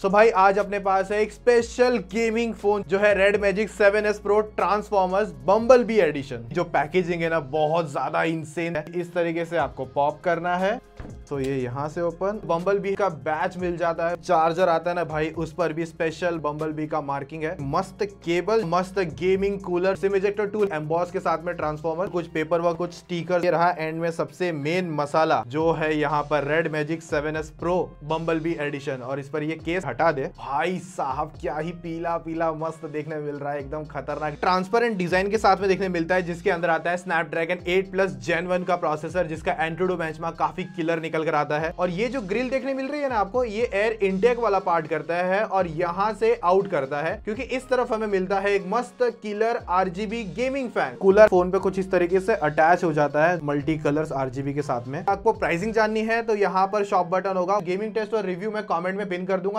सो so भाई आज अपने पास है एक स्पेशल गेमिंग फोन जो है red magic 7s pro transformers bumblebee edition जो पैकेजिंग है ना बहुत ज्यादा इंसेन है इस तरीके से आपको पॉप करना है सो तो ये यहाँ से ओपन बम्बल बी का बैच मिल जाता है चार्जर आता है ना भाई उस पर भी स्पेशल बम्बल बी का मार्किंग है मस्त केबल मस्त gaming cooler sim ejector tool emboss के साथ में ट्रांसफॉर्मर कुछ पेपर वर्क कुछ स्टीकर रहा एंड में सबसे मेन मसाला जो है यहाँ पर red magic seven S pro bumblebee edition और इस पर ये केस हटा दे भाई साहब क्या ही पीला पीला मस्त देखने मिल रहा है एकदम खतरनाक ट्रांसपेरेंट डिजाइन के साथ में देखने मिलता है जिसके अंदर आता है Snapdragon eight plus gen one का प्रोसेसर जिसका एंट्रोडो बेंच काफी किलर निकल निकल कर आता है और ये जो ग्रिल देखने मिल रही है ना आपको ये एयर इंटेक वाला पार्ट करता है और यहाँ से आउट करता है क्योंकि इस तरफ हमें मिलता है एक मस्त killer RGB gaming fan cooler phone पे कुछ इस तरीके से अटैच हो जाता है मल्टी कलर आरजीबी के साथ में आपको प्राइसिंग जाननी है तो यहाँ पर शॉप बटन होगा गेमिंग टेस्ट और रिव्यू मैं कॉमेंट में पिन कर दूंगा